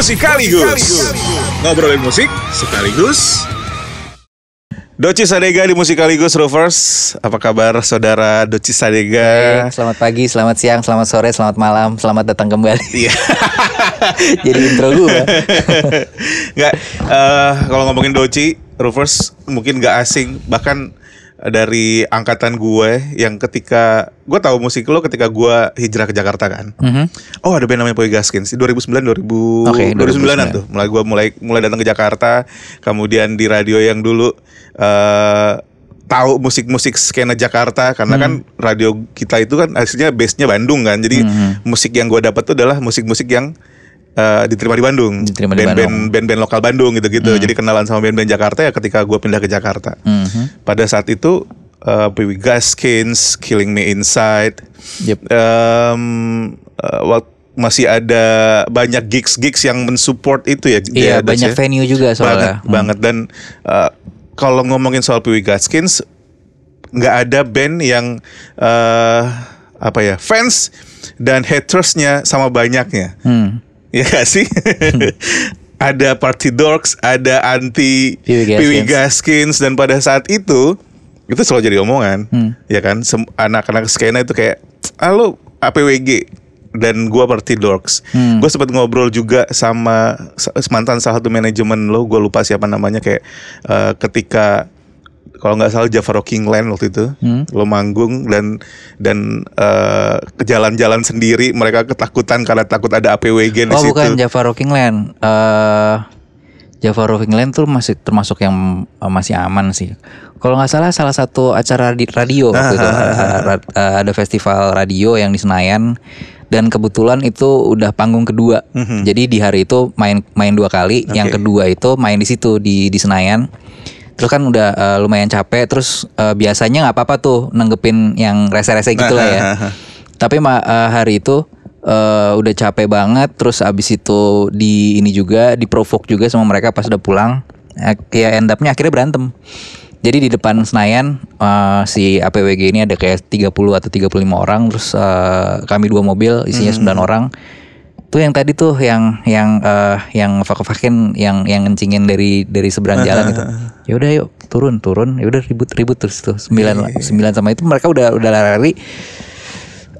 Musikaligus. Ngobrolin musik sekaligus. Doci Sadega di Musikaligus Rovers. Apa kabar saudara Doci Sadega? selamat pagi, selamat siang, selamat sore, selamat malam, selamat datang kembali. Iya. Jadi intro gue. Gak. uh, kalau ngomongin Doci Rovers mungkin gak asing bahkan dari angkatan gue yang ketika gue tahu musik lo ketika gue hijrah ke Jakarta kan. Mm-hmm. Oh ada band namanya Boy Gaskins 2009 2000 okay, 2009, 2009 an tuh mulai gue mulai mulai datang ke Jakarta kemudian di radio yang dulu uh, tahu musik-musik skena Jakarta karena hmm. kan radio kita itu kan aslinya base-nya Bandung kan. Jadi hmm. musik yang gue dapat tuh adalah musik-musik yang Eh, diterima di Bandung. Diterima band, di Bandung. Band, band, lokal Bandung gitu-gitu. Mm. Jadi kenalan sama band-band Jakarta ya ketika gue pindah ke Jakarta. Mm -hmm. Pada saat itu uh, eh, Baby Gaskins, Killing Me Inside. Yep. Um, uh, eh, waktu masih ada banyak gigs-gigs yang mensupport itu ya. Iya, banyak ya. venue juga soalnya. Banget, hmm. banget. dan uh, kalau ngomongin soal Pewi Gaskins nggak ada band yang uh, apa ya fans dan hatersnya sama banyaknya. Hmm ya gak sih? ada Party Dorks, ada anti Piwi Gaskins dan pada saat itu itu selalu jadi omongan, hmm. ya kan? Anak-anak skena itu kayak, ah, lo APWG dan gua Party Dorks. Hmm. Gua sempat ngobrol juga sama mantan salah satu manajemen lo, gua lupa siapa namanya kayak uh, ketika kalau nggak salah Java Rocking Land waktu itu hmm. lo manggung dan dan uh, jalan-jalan sendiri mereka ketakutan karena takut ada APWG di oh, situ. Oh bukan Java Rocking Land. Uh, eh, Java Rocking Land tuh masih termasuk yang uh, masih aman sih. Kalau nggak salah salah satu acara di radio waktu itu uh, ada festival radio yang di Senayan dan kebetulan itu udah panggung kedua. Mm -hmm. Jadi di hari itu main main dua kali, okay. yang kedua itu main di situ di di Senayan terus kan udah uh, lumayan capek terus uh, biasanya nggak apa-apa tuh nenggepin yang rese-rese gitu lah ya tapi uh, hari itu uh, udah capek banget terus abis itu di ini juga diprovok juga sama mereka pas udah pulang ya end upnya akhirnya berantem jadi di depan Senayan uh, si APWG ini ada kayak 30 atau 35 orang terus uh, kami dua mobil isinya hmm. 9 orang tuh yang tadi tuh yang yang uh, yang vakin yang yang ngencingin dari dari seberang jalan itu. ya udah yuk turun turun ya udah ribut ribut terus tuh sembilan iya, iya, iya. sembilan sama itu mereka udah udah lari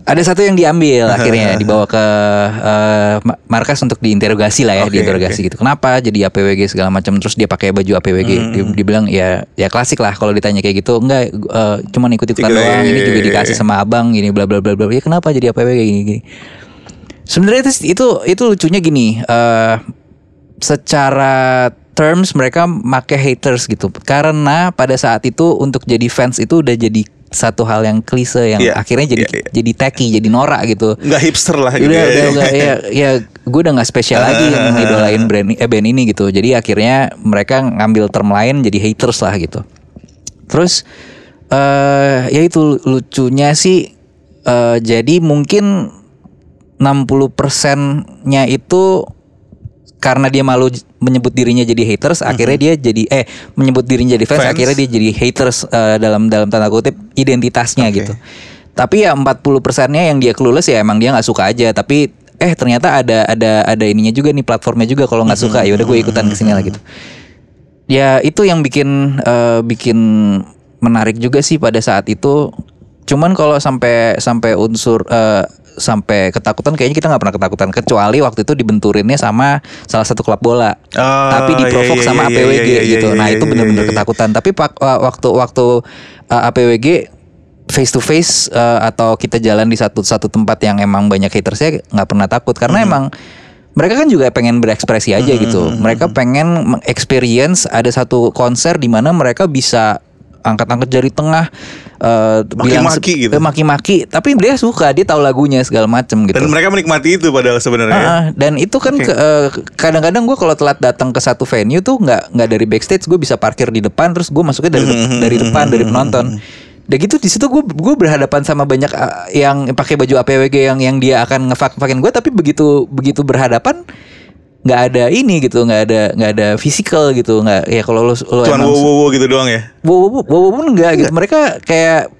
ada satu yang diambil akhirnya dibawa ke uh, markas untuk diinterogasi lah ya okay, diinterogasi okay. gitu kenapa jadi APWG segala macam terus dia pakai baju APWG hmm, hmm. dibilang ya ya klasik lah kalau ditanya kayak gitu enggak uh, cuman ikut ikutan doang ini juga dikasih sama abang Ini bla bla bla bla ya kenapa jadi APWG gini gini Sebenarnya itu, itu itu lucunya gini, uh, secara terms mereka make haters gitu. Karena pada saat itu untuk jadi fans itu udah jadi satu hal yang klise yang yeah, akhirnya jadi yeah, yeah. jadi teki jadi norak gitu. Nggak hipster lah gitu. Udah, ya. udah, udah ya, ya gue udah nggak spesial lagi ah. yang ngidolain brand eh, band ini gitu. Jadi akhirnya mereka ngambil term lain jadi haters lah gitu. Terus eh uh, ya itu lucunya sih uh, jadi mungkin 60 persennya itu karena dia malu menyebut dirinya jadi haters, mm -hmm. akhirnya dia jadi eh menyebut dirinya jadi fans, fans. akhirnya dia jadi haters uh, dalam dalam tanda kutip identitasnya okay. gitu. Tapi ya 40 persennya yang dia kelulus ya emang dia nggak suka aja. Tapi eh ternyata ada ada ada ininya juga nih platformnya juga kalau nggak suka mhm. ya udah gue ikutan kesini lah gitu. Ya itu yang bikin uh, bikin menarik juga sih pada saat itu. Cuman kalau sampai sampai unsur uh, sampai ketakutan kayaknya kita nggak pernah ketakutan kecuali waktu itu dibenturinnya sama salah satu klub bola oh, tapi diprovok iya, iya, sama iya, APWG iya, iya, gitu iya, iya, nah itu iya, benar-benar iya, iya. ketakutan tapi pak, waktu waktu uh, APWG face to face uh, atau kita jalan di satu satu tempat yang emang banyak hatersnya nggak pernah takut karena hmm. emang mereka kan juga pengen berekspresi aja hmm. gitu hmm, hmm, mereka hmm. pengen experience ada satu konser di mana mereka bisa angkat-angkat jari tengah uh, maki-maki gitu. Eh, maki-maki tapi dia suka dia tahu lagunya segala macem gitu dan mereka menikmati itu padahal sebenarnya uh, dan itu kan okay. uh, eh, kadang-kadang gue kalau telat datang ke satu venue tuh nggak nggak dari backstage gue bisa parkir di depan terus gue masuknya dari de- mm-hmm. dari depan dari mm-hmm. penonton Dan gitu di situ gue gue berhadapan sama banyak eh, yang pakai baju APWG yang yang dia akan ngefak-fakin gue tapi begitu begitu berhadapan nggak ada ini gitu nggak ada nggak ada fisikal gitu nggak ya kalau lo lo cuman wow wow gitu doang ya wow wow pun enggak gitu mereka kayak